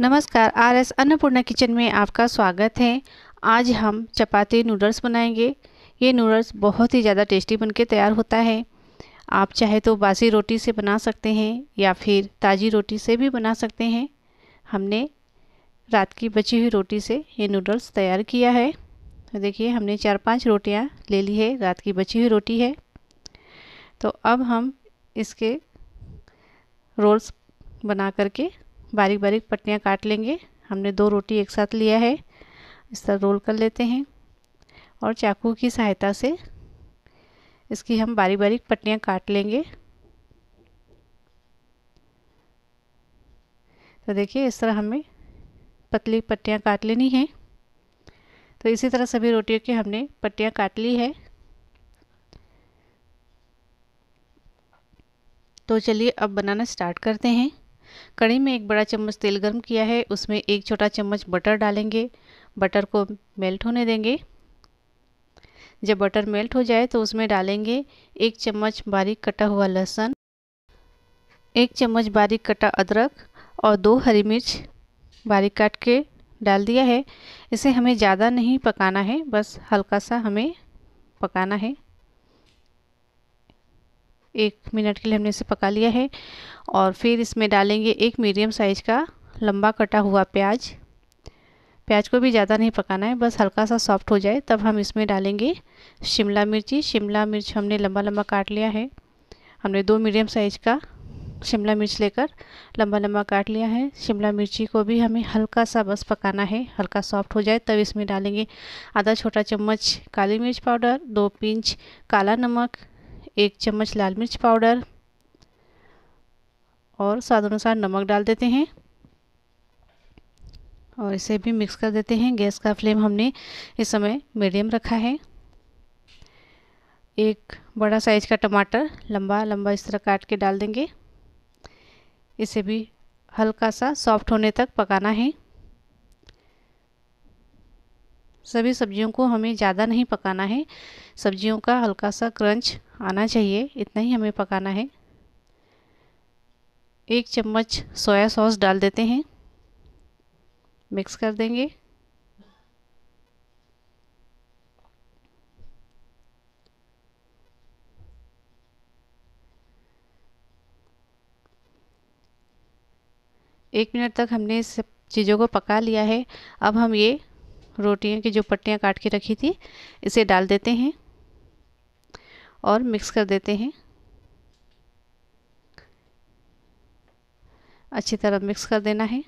नमस्कार R S Annapurna kitchen में आपका स्वागत है आज हम चपाती नूडल्स बनाएंगे ये नूडल्स बहुत ही ज़्यादा टेस्टी बनके तैयार होता है आप चाहे तो बासी रोटी से बना सकते हैं या फिर ताज़ी रोटी से भी बना सकते हैं हमने रात की बची हुई रोटी से ये नूडल्स तैयार किया है तो देखिए हमने चार पाँच रोटियाँ ले ली है रात की बची हुई रोटी है तो अब हम इसके रोल्स बना करके बारीक बारीक पट्टियाँ काट लेंगे हमने दो रोटी एक साथ लिया है इस तरह रोल कर लेते हैं और चाकू की सहायता से इसकी हम बारीक बारीक पट्टियाँ काट लेंगे तो देखिए इस तरह हमें पतली पट्टियाँ काट लेनी है तो इसी तरह सभी रोटियों की हमने पट्टियाँ काट ली है तो चलिए अब बनाना स्टार्ट करते हैं कढ़ी में एक बड़ा चम्मच तेल गर्म किया है उसमें एक छोटा चम्मच बटर डालेंगे बटर को मेल्ट होने देंगे जब बटर मेल्ट हो जाए तो उसमें डालेंगे एक चम्मच बारीक कटा हुआ लहसुन एक चम्मच बारीक कटा अदरक और दो हरी मिर्च बारीक काट के डाल दिया है इसे हमें ज़्यादा नहीं पकाना है बस हल्का सा हमें पकाना है एक मिनट के लिए हमने इसे पका लिया है और फिर इसमें डालेंगे एक मीडियम साइज का लंबा कटा हुआ प्याज प्याज को भी ज़्यादा नहीं पकाना है बस हल्का सा सॉफ्ट हो जाए तब हम इसमें डालेंगे शिमला मिर्ची शिमला मिर्च हमने लंबा लंबा काट लिया है हमने दो मीडियम साइज का शिमला मिर्च लेकर लंबा लंबा काट लिया है शिमला मिर्ची को भी हमें हल्का सा बस पकाना है हल्का सॉफ्ट हो जाए तब इसमें डालेंगे आधा छोटा चम्मच काली मिर्च पाउडर दो पिंच काला नमक एक चम्मच लाल मिर्च पाउडर और स्वाद अनुसार नमक डाल देते हैं और इसे भी मिक्स कर देते हैं गैस का फ्लेम हमने इस समय मीडियम रखा है एक बड़ा साइज का टमाटर लंबा लंबा इस तरह काट के डाल देंगे इसे भी हल्का सा सॉफ्ट होने तक पकाना है सभी सब्जियों को हमें ज़्यादा नहीं पकाना है सब्जियों का हल्का सा क्रंच आना चाहिए इतना ही हमें पकाना है एक चम्मच सोया सॉस डाल देते हैं मिक्स कर देंगे एक मिनट तक हमने इस चीज़ों को पका लिया है अब हम ये रोटियों की जो पट्टियाँ काट के रखी थी इसे डाल देते हैं और मिक्स कर देते हैं अच्छी तरह मिक्स कर देना है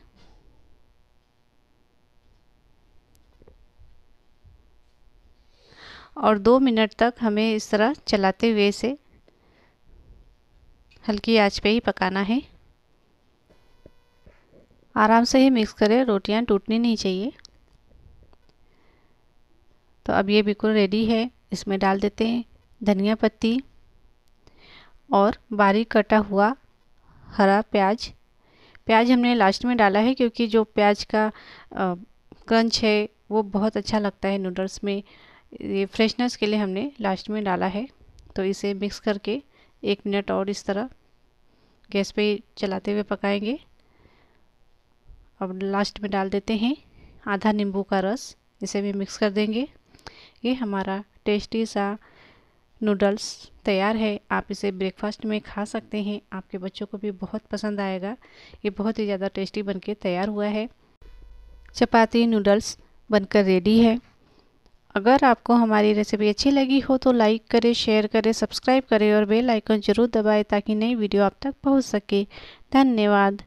और दो मिनट तक हमें इस तरह चलाते हुए से हल्की आंच पे ही पकाना है आराम से ही मिक्स करें रोटियां टूटनी नहीं चाहिए तो अब ये बिल्कुल रेडी है इसमें डाल देते हैं धनिया पत्ती और बारीक कटा हुआ हरा प्याज प्याज हमने लास्ट में डाला है क्योंकि जो प्याज का क्रंच है वो बहुत अच्छा लगता है नूडल्स में ये फ्रेशनेस के लिए हमने लास्ट में डाला है तो इसे मिक्स करके एक मिनट और इस तरह गैस पे चलाते हुए पकाएंगे अब लास्ट में डाल देते हैं आधा नींबू का रस इसे भी मिक्स कर देंगे ये हमारा टेस्टी सा नूडल्स तैयार है आप इसे ब्रेकफास्ट में खा सकते हैं आपके बच्चों को भी बहुत पसंद आएगा ये बहुत ही ज़्यादा टेस्टी बनके तैयार हुआ है चपाती नूडल्स बनकर रेडी है अगर आपको हमारी रेसिपी अच्छी लगी हो तो लाइक करें शेयर करें सब्सक्राइब करें और बेल आइकन ज़रूर दबाएं ताकि नई वीडियो आप तक पहुंच सके धन्यवाद